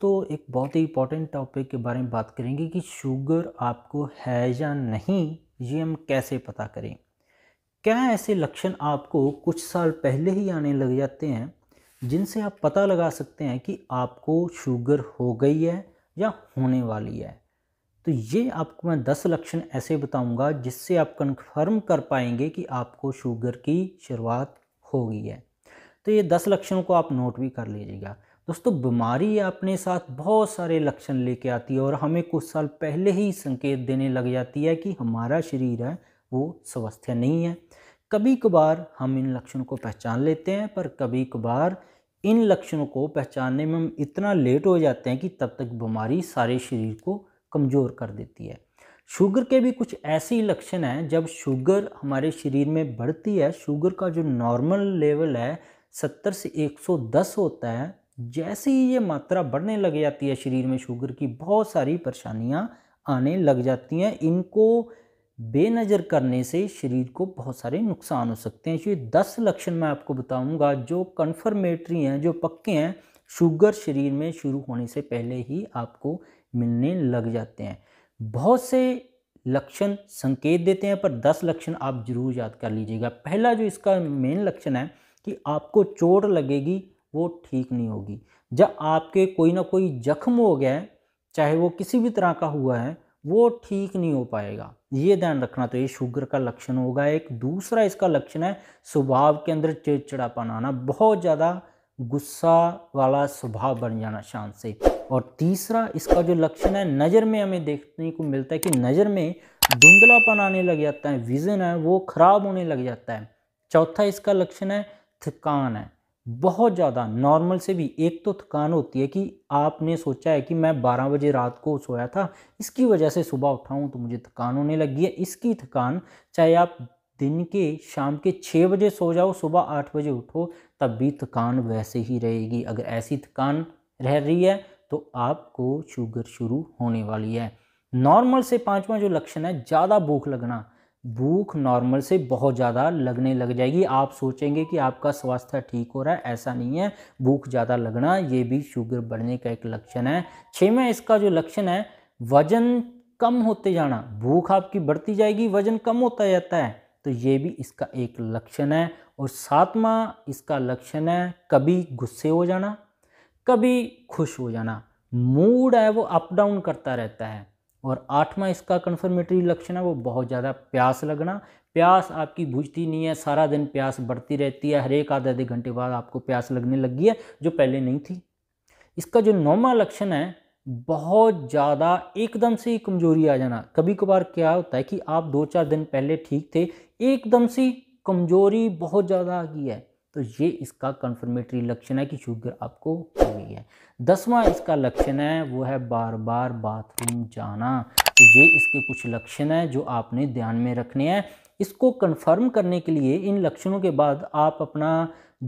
तो एक बहुत ही इम्पॉर्टेंट टॉपिक के बारे में बात करेंगे कि शुगर आपको है या नहीं ये हम कैसे पता करें क्या ऐसे लक्षण आपको कुछ साल पहले ही आने लग जाते हैं जिनसे आप पता लगा सकते हैं कि आपको शुगर हो गई है या होने वाली है तो ये आपको मैं दस लक्षण ऐसे बताऊंगा जिससे आप कंफर्म कर पाएंगे कि आपको शुगर की शुरुआत हो गई है तो ये दस लक्षणों को आप नोट भी कर लीजिएगा दोस्तों बीमारी अपने साथ बहुत सारे लक्षण लेके आती है और हमें कुछ साल पहले ही संकेत देने लग जाती है कि हमारा शरीर है वो स्वस्थ नहीं है कभी कभार हम इन लक्षणों को पहचान लेते हैं पर कभी कभार इन लक्षणों को पहचानने में हम इतना लेट हो जाते हैं कि तब तक बीमारी सारे शरीर को कमज़ोर कर देती है शुगर के भी कुछ ऐसे ही लक्षण हैं जब शुगर हमारे शरीर में बढ़ती है शुगर का जो नॉर्मल लेवल है 70 से 110 होता है जैसे ही ये मात्रा बढ़ने लग जाती है शरीर में शुगर की बहुत सारी परेशानियाँ आने लग जाती हैं इनको बेनज़र करने से शरीर को बहुत सारे नुकसान हो सकते हैं ये दस लक्षण मैं आपको बताऊंगा जो कन्फर्मेटरी हैं जो पक्के हैं शुगर शरीर में शुरू होने से पहले ही आपको मिलने लग जाते हैं बहुत से लक्षण संकेत देते हैं पर दस लक्षण आप जरूर याद कर लीजिएगा पहला जो इसका मेन लक्षण है कि आपको चोट लगेगी वो ठीक नहीं होगी जब आपके कोई ना कोई जख्म हो गया है चाहे वो किसी भी तरह का हुआ है वो ठीक नहीं हो पाएगा ये ध्यान रखना तो ये शुगर का लक्षण होगा एक दूसरा इसका लक्षण है स्वभाव के अंदर चिड़चिड़ापन आना बहुत ज़्यादा गुस्सा वाला स्वभाव बन जाना शांत से और तीसरा इसका जो लक्षण है नज़र में हमें देखने को मिलता है कि नज़र में धुंधलापन आने लग जाता है विज़न है वो खराब होने लग जाता है चौथा इसका लक्षण है थकान है बहुत ज़्यादा नॉर्मल से भी एक तो थकान होती है कि आपने सोचा है कि मैं 12 बजे रात को सोया था इसकी वजह से सुबह उठा हूँ तो मुझे थकान होने लगी है इसकी थकान चाहे आप दिन के शाम के छः बजे सो जाओ सुबह आठ बजे उठो तब भी थकान वैसे ही रहेगी अगर ऐसी थकान रह रही है तो आपको शुगर शुरू होने वाली है नॉर्मल से पाँचवा जो लक्षण है ज़्यादा भूख लगना भूख नॉर्मल से बहुत ज़्यादा लगने लग जाएगी आप सोचेंगे कि आपका स्वास्थ्य ठीक हो रहा है ऐसा नहीं है भूख ज़्यादा लगना ये भी शुगर बढ़ने का एक लक्षण है छवा इसका जो लक्षण है वजन कम होते जाना भूख आपकी बढ़ती जाएगी वजन कम होता जाता है तो ये भी इसका एक लक्षण है और सातवां इसका लक्षण है कभी गुस्से हो जाना कभी खुश हो जाना मूड है वो अप डाउन करता रहता है और आठवां इसका कन्फर्मेटरी लक्षण है वो बहुत ज़्यादा प्यास लगना प्यास आपकी बुझती नहीं है सारा दिन प्यास बढ़ती रहती है हरेक आधे आधे घंटे बाद आपको प्यास लगने लगी है जो पहले नहीं थी इसका जो नौवा लक्षण है बहुत ज़्यादा एकदम से ही कमजोरी आ जाना कभी कभार क्या होता है कि आप दो चार दिन पहले ठीक थे एकदम से कमजोरी बहुत ज़्यादा आ गई है तो ये इसका कन्फर्मेटरी लक्षण है कि शुगर आपको हो गई है दसवां इसका लक्षण है वो है बार बार बाथरूम जाना तो ये इसके कुछ लक्षण हैं जो आपने ध्यान में रखने हैं इसको कंफर्म करने के लिए इन लक्षणों के बाद आप अपना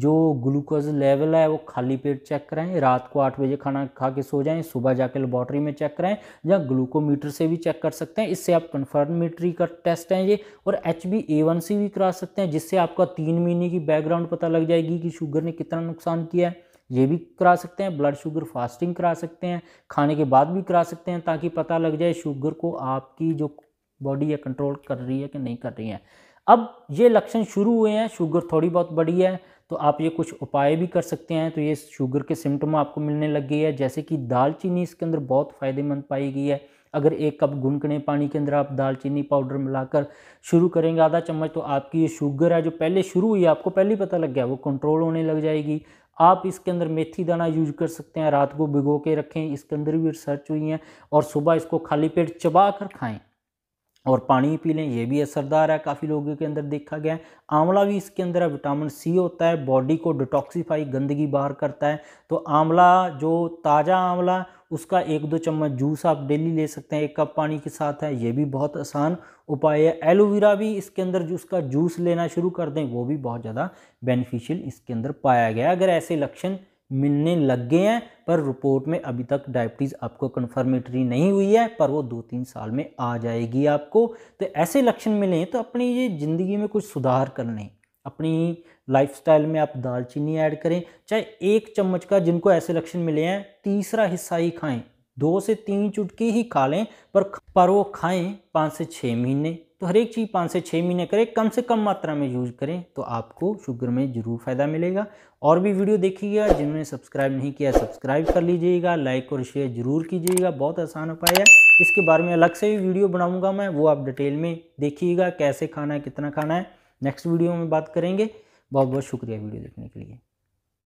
जो ग्लूकोज लेवल है वो खाली पेट चेक कराएं रात को आठ बजे खाना खा के सो जाएं सुबह जाके लेबॉटरी में चेक कराएं या ग्लूकोमीटर से भी चेक कर सकते हैं इससे आप कन्फर्मेटरी का टेस्ट है ये और H B A one C भी करा सकते हैं जिससे आपका तीन महीने की बैकग्राउंड पता लग जाएगी कि शुगर ने कितना नुकसान किया है ये भी करा सकते हैं ब्लड शुगर फास्टिंग करा सकते हैं खाने के बाद भी करा सकते हैं ताकि पता लग जाए शुगर को आपकी जो बॉडी ये कंट्रोल कर रही है कि नहीं कर रही है अब ये लक्षण शुरू हुए हैं शुगर थोड़ी बहुत बढ़ी है तो आप ये कुछ उपाय भी कर सकते हैं तो ये शुगर के सिम्टम आपको मिलने लग गए हैं जैसे कि दालचीनी इसके अंदर बहुत फ़ायदेमंद पाई गई है अगर एक कप गुनगुने पानी के अंदर आप दालचीनी पाउडर मिलाकर शुरू करेंगे आधा चम्मच तो आपकी ये शुगर है जो पहले शुरू हुई आपको पहले ही पता लग गया वो कंट्रोल होने लग जाएगी आप इसके अंदर मेथी दाना यूज कर सकते हैं रात को भिगो के रखें इसके अंदर भी रिसर्च हुई है और सुबह इसको खाली पेट चबा कर खाएँ और पानी पी लें ये भी असरदार है काफ़ी लोगों के अंदर देखा गया है आंवला भी इसके अंदर विटामिन सी होता है बॉडी को डिटॉक्सीफाई गंदगी बाहर करता है तो आंवला जो ताज़ा आंवला उसका एक दो चम्मच जूस आप डेली ले सकते हैं एक कप पानी के साथ है ये भी बहुत आसान उपाय है एलोवेरा भी इसके अंदर जो उसका जूस लेना शुरू कर दें वो भी बहुत ज़्यादा बेनिफिशियल इसके अंदर पाया गया अगर ऐसे लक्षण मिलने लग गए हैं पर रिपोर्ट में अभी तक डायबिटीज़ आपको कन्फर्मेटरी नहीं हुई है पर वो दो तीन साल में आ जाएगी आपको तो ऐसे लक्षण मिले तो अपनी ये ज़िंदगी में कुछ सुधार कर लें अपनी लाइफस्टाइल में आप दालचीनी ऐड करें चाहे एक चम्मच का जिनको ऐसे लक्षण मिले हैं तीसरा हिस्सा ही खाएं दो से तीन चुटकी ही खा लें पर पर वो खाएं पाँच से छः महीने तो हर एक चीज़ पाँच से छः महीने करें कम से कम मात्रा में यूज करें तो आपको शुगर में ज़रूर फ़ायदा मिलेगा और भी वीडियो देखिएगा जिन्होंने सब्सक्राइब नहीं किया सब्सक्राइब कर लीजिएगा लाइक और शेयर ज़रूर कीजिएगा बहुत आसान उपाय है इसके बारे में अलग से भी वीडियो बनाऊँगा मैं वो आप डिटेल में देखिएगा कैसे खाना है कितना खाना है नेक्स्ट वीडियो में बात करेंगे बहुत बहुत शुक्रिया वीडियो देखने के लिए